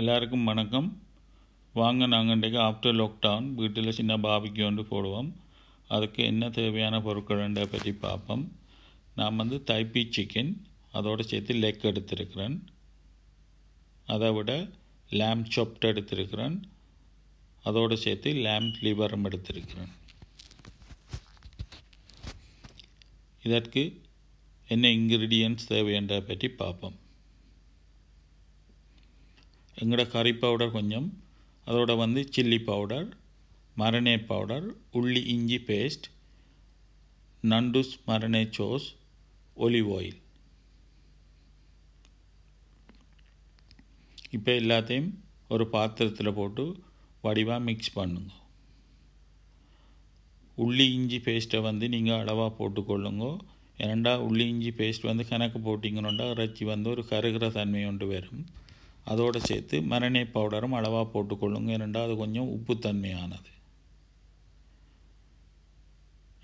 எல்லாருக்கும் வணக்கம் வாங்க நாங்கள் இன்றைக்கு ஆஃப்டர் லாக்டவுன் வீட்டில் சின்ன பாபிக்கு வந்து போடுவோம் அதுக்கு என்ன தேவையான பொருட்கள்ன்றதை பற்றி பார்ப்போம் நான் வந்து தைப்பி சிக்கன் அதோடு சேர்த்து லெக் எடுத்திருக்கிறேன் அதை விட லேம்ப் சாப்ட் எடுத்திருக்கிறேன் அதோடு சேர்த்து லேம்ப் லிவரும் எடுத்திருக்கிறேன் இதற்கு என்ன இன்க்ரீடியன்ஸ் தேவை பற்றி பார்ப்போம் எங்களோட கறி பவுடர் கொஞ்சம் அதோட வந்து சில்லி பவுடர் மரனே பவுடர் உள்ளி இஞ்சி பேஸ்ட் நண்டுஸ் மரனே சோஸ் ஒலிவ் ஆயில் இப்போ எல்லாத்தையும் ஒரு பாத்திரத்தில் போட்டு வடிவாக மிக்ஸ் பண்ணுங்க உள்ளி இஞ்சி பேஸ்ட்டை வந்து நீங்கள் அளவாக போட்டுக்கொள்ளுங்க ஏனண்டா உள்ளி இஞ்சி பேஸ்ட் வந்து கணக்கு போட்டிங்கன்னா இறைச்சி வந்து ஒரு கருகிற தன்மை ஒன்று வரும் அதோடு சேர்த்து மரணை பவுடரும் அளவாக போட்டுக்கொள்ளுங்க ஏனெண்டா அது கொஞ்சம் உப்புத்தன்மையானது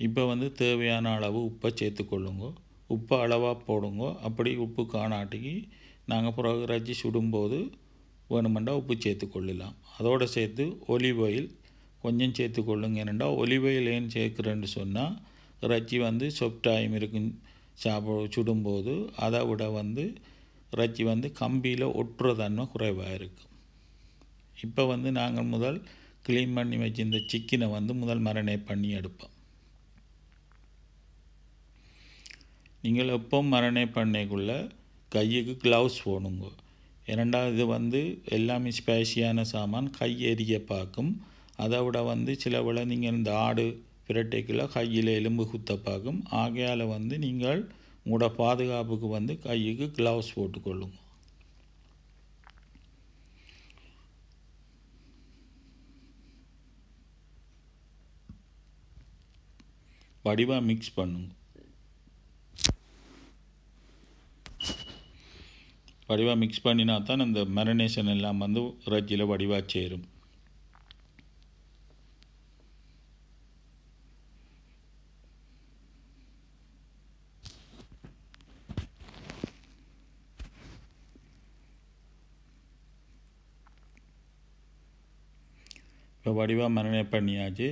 இப்போ வந்து தேவையான அளவு உப்பை சேர்த்துக்கொள்ளுங்கோ உப்பை அளவாக போடுங்க அப்படி உப்பு காணாட்டிக்கு நாங்கள் பிறகு ரஜி சுடும்போது வேணுமெண்டா உப்பு கொள்ளலாம் அதோடு சேர்த்து ஒலிவ் ஆயில் கொஞ்சம் கொள்ளுங்க ஏனெண்டா ஒலிவ் ஆயில் ஏன் சேர்க்குறேன்னு சொன்னால் ரஜ்ஜி வந்து சொப்டாயும் இருக்கும் சாப்பிட சுடும்போது அதை விட வந்து இறைச்சி வந்து கம்பியில் ஒட்டுற தன்மை குறைவாக இருக்கும் இப்போ வந்து நாங்கள் முதல் க்ளீன் பண்ணி வச்சிருந்த சிக்கனை வந்து முதல் மரணே பண்ணி எடுப்போம் நீங்கள் எப்போ மரணே பண்ணக்குள்ளே கையுக்கு க்ளவுஸ் போடுங்க இரண்டாவது இது வந்து எல்லாமே ஸ்பேஷியான சாமான் கை எரிய பார்க்கும் அதை விட வந்து சில விட நீங்கள் இந்த ஆடு பிரட்டைக்குள்ளே கையில் எலும்பு குத்த பார்க்கும் ஆகையால் வந்து நீங்கள் உங்களோட பாதுகாப்புக்கு வந்து கையுக்கு கிளவுஸ் போட்டுக்கொள்ளுங்க வடிவாக மிக்ஸ் பண்ணுங்க வடிவாக மிக்ஸ் பண்ணினா தான் இந்த மெரினேஷன் எல்லாம் வந்து ரஜ்ஜியில் வடிவாக சேரும் இப்போ வடிவாக மரணம் பண்ணியாச்சு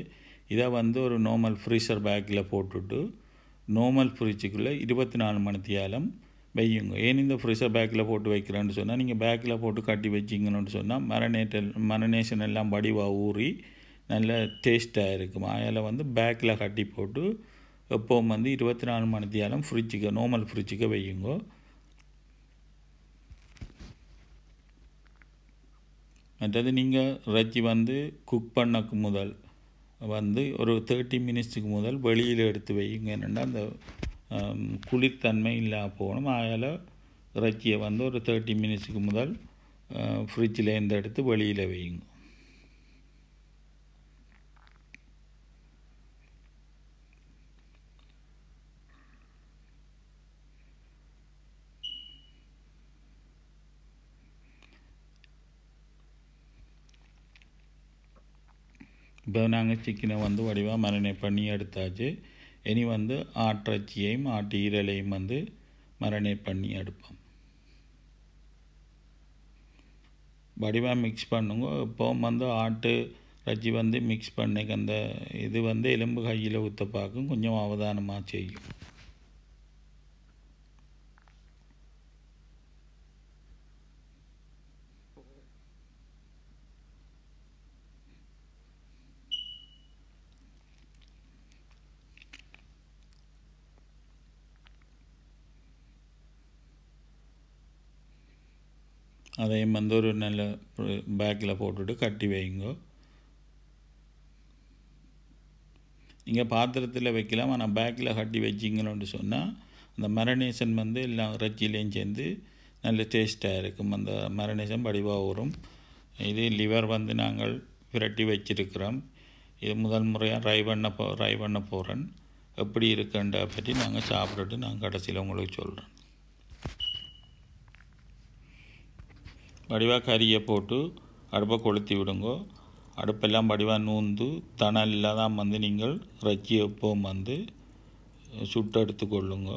இதை வந்து ஒரு நார்மல் ஃப்ரீசர் பேக்கில் போட்டுட்டு நார்மல் ஃப்ரிட்ஜுக்குள்ளே இருபத்தி நாலு மணி வையுங்க ஏன் இந்த ஃப்ரிட்ஜர் பேக்கில் போட்டு வைக்கிறேன்னு சொன்னால் நீங்கள் பேக்கில் போட்டு கட்டி வச்சிங்கன்னு சொன்னால் மரநேட்டல் மரநேஷன் எல்லாம் வடிவாக ஊறி நல்ல டேஸ்ட்டாக இருக்கும் அதில் வந்து பேக்கில் கட்டி போட்டு எப்போவும் வந்து இருபத்தி நாலு மணி ஃப்ரிட்ஜுக்கு நார்மல் ஃப்ரிட்ஜுக்கு வையுங்கோ மற்றது நீங்கள் இறைச்சி வந்து குக் பண்ணக்கு முதல் வந்து ஒரு தேர்ட்டி மினிட்ஸுக்கு முதல் வெளியில் எடுத்து வைங்க என்னென்னா அந்த குளிர்த்தன்மை இல்லாமல் போகணும் அதில் இறைச்சியை வந்து ஒரு தேர்ட்டி மினிட்ஸுக்கு முதல் ஃப்ரிட்ஜில் இருந்து எடுத்து வெளியில் வையுங்க இப்போ நாங்கள் சிக்கனை வந்து வடிவாக மரினேட் பண்ணி எடுத்தாச்சு இனி வந்து ஆட்டிறச்சியையும் ஆட்டு ஈரலையும் வந்து மரினேட் பண்ணி எடுப்போம் வடிவாக மிக்ஸ் பண்ணுங்க இப்போவும் வந்து ஆட்டு ரச்சி வந்து மிக்ஸ் பண்ணிக்க அந்த இது வந்து எலும்பு கையில் ஊற்ற பார்க்கும் கொஞ்சம் அவதானமாக செய்யும் அதையும் வந்து ஒரு நல்ல பேக்கில் போட்டுட்டு கட்டி வைங்க நீங்கள் பாத்திரத்தில் வைக்கலாம் ஆனால் பேக்கில் கட்டி வச்சிங்கன்னு சொன்னால் அந்த மரநேசன் வந்து எல்லாம் இறைச்சியிலையும் சேர்ந்து நல்ல டேஸ்ட்டாக இருக்கும் அந்த மரணேசன் படிவாக வரும் இது லிவர் வந்து நாங்கள் விரட்டி வச்சிருக்கிறோம் இது முதல் முறையாக ட்ரை பண்ண போ ட்ரை பண்ண போகிறேன் எப்படி இருக்குன்ற பற்றி நாங்கள் சாப்பிட்டுட்டு நான் கடைசியில் உங்களுக்கு சொல்கிறேன் வடிவாக கறியை போட்டு அடுப்பை கொளுத்தி விடுங்கோ அடுப்பெல்லாம் வடிவாக நூந்து தணலில் தான் வந்து நீங்கள் இறைச்சி எப்பவும் வந்து சுட்டு எடுத்துக்கொள்ளுங்க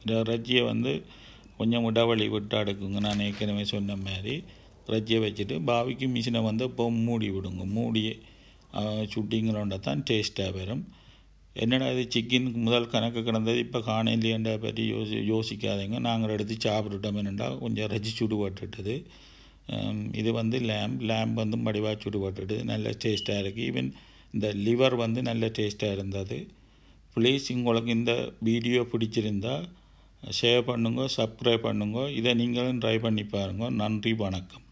இந்த இறைச்சியை வந்து கொஞ்சம் இடைவெளி விட்டு அடுக்குங்க நான் ஏற்கனவே சொன்ன மாதிரி இறைச்சியை வச்சுட்டு பாவிக்கு மிஷினை வந்து இப்போ மூடி விடுங்க மூடி சுட்டிங்களோண்ட தான் டேஸ்ட்டாக வரும் என்னடா இது சிக்கன் முதல் கணக்கு கிடந்தது இப்போ காண பற்றி யோசி யோசிக்காதீங்க நாங்கள் எடுத்து சாப்பிட்டுட்டோம் என்னண்டா கொஞ்சம் ரஜி சுடுபட்டுட்டுது இது வந்து லேம்ப் லேம்ப் வந்து மடிவாக சுடுபட்டுது நல்ல டேஸ்ட்டாக இருக்குது ஈவன் இந்த லிவர் வந்து நல்ல டேஸ்ட்டாக இருந்தது ப்ளீஸ் உங்களுக்கு இந்த வீடியோ பிடிச்சிருந்தால் ஷேர் பண்ணுங்க சப்ஸ்கிரைப் பண்ணுங்க இதை நீங்களும் ட்ரை பண்ணி பாருங்கள் நன்றி வணக்கம்